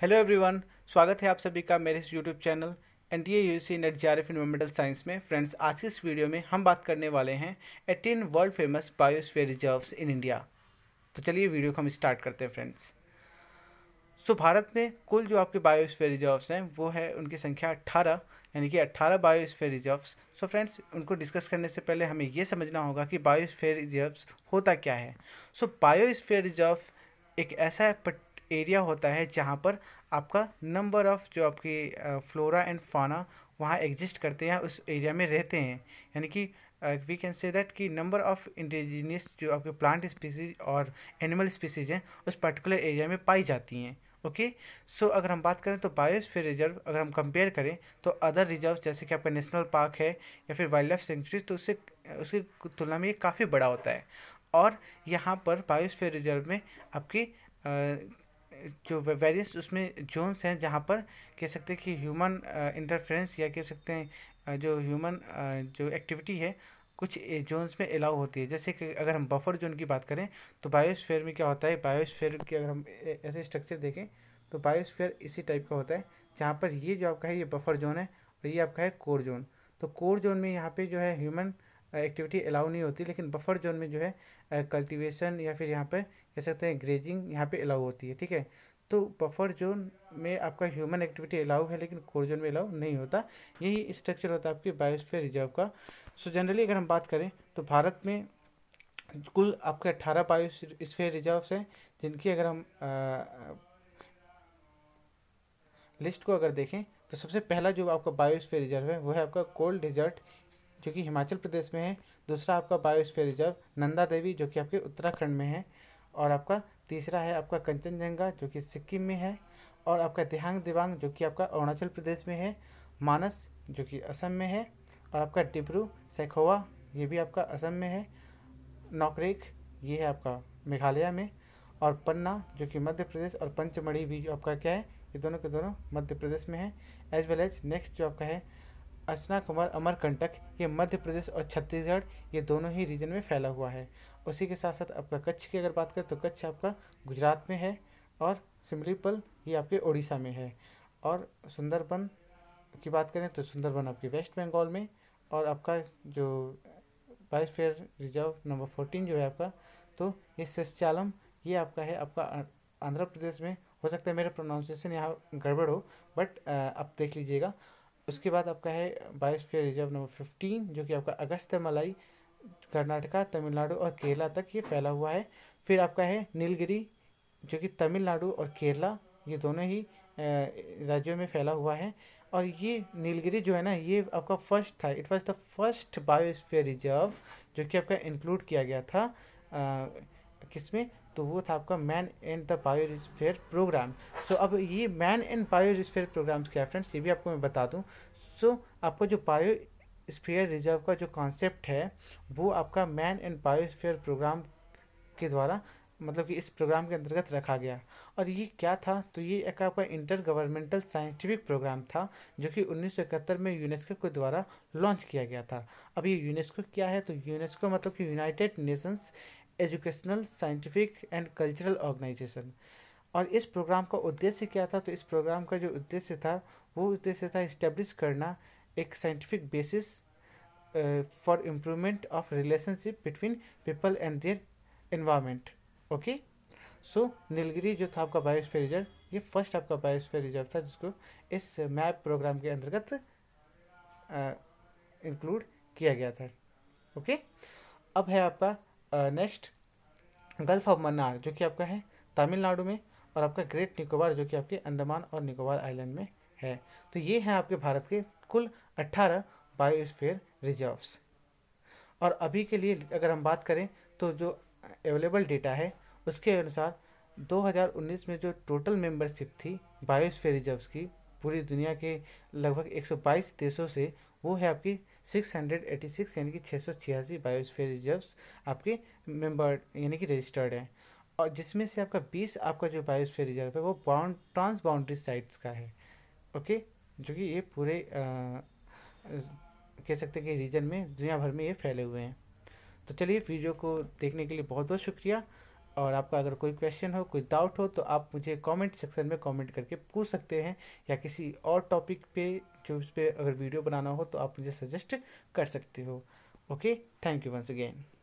Hello everyone स्वागत है आप सभी का मेरे इस YouTube channel N T A U C NET G R F environmental science में फ्रेंड्स आज की इस वीडियो में हम बात करने वाले हैं eighteen world famous biosphere reserves in India तो चलिए वीडियो को हम स्टार्ट करते हैं फ्रेंड्स सो so, भारत में कुल जो आपके बायोस्फीयर रिजर्व्स हैं वो है उनकी संख्या अट्ठारह यानी कि अट्ठारह बायोस्फीयर रिजर्व्स सो फ्रेंड्स उनको डिस्कस करने से पहले हमें ये समझना होगा कि बायोस्फीयर रिजर्व्स होता क्या है सो बायोस्फीयर रिजर्व एक ऐसा एरिया होता है जहाँ पर आपका नंबर ऑफ़ जो आपकी फ्लोरा एंड फाना वहाँ एग्जिस्ट करते हैं उस एरिया में रहते हैं यानी कि वी कैन से दैट कि नंबर ऑफ़ इंडिजीनियस जो आपके प्लांट स्पीसीज और एनिमल स्पीसीज हैं उस पर्टिकुलर एरिया में पाई जाती हैं ओके okay? सो so, अगर हम बात करें तो बायोस्फीयर रिजर्व अगर हम कंपेयर करें तो अदर रिजर्व जैसे कि आपका नेशनल पार्क है या फिर वाइल्ड लाइफ सेंचुरीज तो उससे उसकी तुलना में ये काफ़ी बड़ा होता है और यहाँ पर बायोस्फीयर रिजर्व में आपकी जो वेरियस उसमें जोन्स हैं जहाँ पर कह सकते हैं कि ह्यूमन इंटरफेरेंस uh, या कह सकते हैं uh, जो ह्यूमन uh, जो एक्टिविटी है कुछ जोन्स में अलाउ होती है जैसे कि अगर हम बफर जोन की बात करें तो बायोस्फेयर में क्या होता है बायोस्फेयर की अगर हम ऐसे स्ट्रक्चर देखें तो बायोस्फेयर इसी टाइप का होता है जहाँ पर ये जो आपका है ये बफर जोन है और ये आपका है कोर जोन तो कोर जोन में यहाँ पे जो है ह्यूमन एक्टिविटी अलाउ नहीं होती लेकिन बफर जोन में जो है कल्टीवेशन या फिर यहाँ पर कह सकते हैं ग्रेजिंग यहाँ पे अलाउ होती है ठीक है तो बफर जोन में आपका ह्यूमन एक्टिविटी अलाउ है लेकिन कोर जोन में अलाउ नहीं होता यही स्ट्रक्चर होता है आपके बायोस्फीयर रिजर्व का सो जनरली अगर हम बात करें तो भारत में कुल आपके अट्ठारह बायो स्फेयर रिजर्व्स हैं जिनकी अगर हम आ, लिस्ट को अगर देखें तो सबसे पहला जो आपका बायोस्फीयर रिजर्व है वो है आपका कोल्ड डिजर्ट जो कि हिमाचल प्रदेश में है दूसरा आपका बायोस्फीयर रिजर्व नंदा देवी जो कि आपके उत्तराखंड में है और आपका तीसरा है आपका कंचनजंगा जो कि सिक्किम में है और आपका दिहांग दिवांग जो कि आपका अरुणाचल प्रदेश में है मानस जो कि असम में है और आपका डिब्रू सैखोवा ये भी आपका असम में है नौकरेख ये है आपका मेघालय में और पन्ना जो कि मध्य प्रदेश और पंचमढ़ी भी जो आपका क्या है ये दोनों के दोनों मध्य प्रदेश में है एज वेल एज नेक्स्ट जो आपका है अर्चना कुमार अमरकंटक ये मध्य प्रदेश और छत्तीसगढ़ ये दोनों ही रीजन में फैला हुआ है उसी के साथ साथ आपका कच्छ की अगर बात करें तो कच्छ आपका गुजरात में है और सिमरीपल ये आपके उड़ीसा में है और सुंदरबन की बात करें तो सुंदरबन आपके वेस्ट बंगाल में और आपका जो बायोस्फेयर रिजर्व नंबर फोर्टीन जो है आपका तो ये सेस्चालम ये आपका है आपका आंध्र प्रदेश में हो सकता है मेरा प्रोनाउंसिएशन यहाँ गड़बड़ हो बट आप देख लीजिएगा उसके बाद आपका है बायोस्फीयर रिजर्व नंबर फिफ्टीन जो कि आपका अगस्त मलाई कर्नाटका तमिलनाडु और केरला तक ये फैला हुआ है फिर आपका है नीलगिरी जो कि तमिलनाडु और केरला ये दोनों ही राज्यों में फैला हुआ है और ये नीलगिरी जो है ना ये आपका फर्स्ट था it was the first biosphere reserve जो कि आपका इंक्लूड किया गया था किसमें तो वो था आपका man and the biosphere programme सो अब ये मैन एंड बायोस्फीयर प्रोग्राम्स क्या फ्रेंड्स ये भी आपको मैं बता दूँ सो so, आपको जो बायो स्फीयर रिजर्व का जो कॉन्सेप्ट है वो आपका मैन एंड बायोस्फीयर प्रोग्राम के द्वारा मतलब कि इस प्रोग्राम के अंतर्गत रखा गया और ये क्या था तो ये एक आपका इंटर गवर्नमेंटल साइंटिफिक प्रोग्राम था जो कि उन्नीस में यूनेस्को के द्वारा लॉन्च किया गया था अब ये यूनेस्को क्या है तो यूनेस्को मतलब कि United Nations Educational Scientific and Cultural Organization और इस प्रोग्राम का उद्देश्य क्या था तो इस प्रोग्राम का जो उद्देश्य था वो उद्देश्य था इस्टेब्लिश करना एक scientific basis for improvement of relationship between people and their environment okay so Nilgiri जो था आपका बायोस्फीयर रिजर्व ये फर्स्ट आपका बायोस्फीयर रिजर्व था जिसको इस मैप प्रोग्राम के अंतर्गत इंक्लूड uh, किया गया था ओके okay? अब है आपका नेक्स्ट गल्फ ऑफ मन्नार जो कि आपका है तमिलनाडु में और आपका ग्रेट निकोबार जो कि आपके अंडमान और निकोबार आइलैंड में है तो ये हैं आपके भारत के कुल 18 बायोस्फीयर रिजर्व्स और अभी के लिए अगर हम बात करें तो जो अवेलेबल डेटा है उसके अनुसार 2019 में जो टोटल मेंबरशिप थी बायोस्फीयर रिजर्व्स की पूरी दुनिया के लगभग 122 देशों से वो है आपकी 686 यानी कि छः सौ छियासी बायोस्फीयर रिजर्व्स आपके मेंबर यानी कि रजिस्टर्ड हैं और जिसमें से आपका 20 आपका जो बायोस्फीयर रिजर्व है वो बाउंड ट्रांस बाउंड्री साइट्स का है ओके जो कि ये पूरे कह सकते हैं कि रीजन में दुनिया भर में ये फैले हुए हैं तो चलिए वीडियो को देखने के लिए बहुत बहुत शुक्रिया और आपका अगर कोई क्वेश्चन हो कोई डाउट हो तो आप मुझे कमेंट सेक्शन में कमेंट करके पूछ सकते हैं या किसी और टॉपिक पे जो उस पर अगर वीडियो बनाना हो तो आप मुझे सजेस्ट कर सकते हो okay thank you once again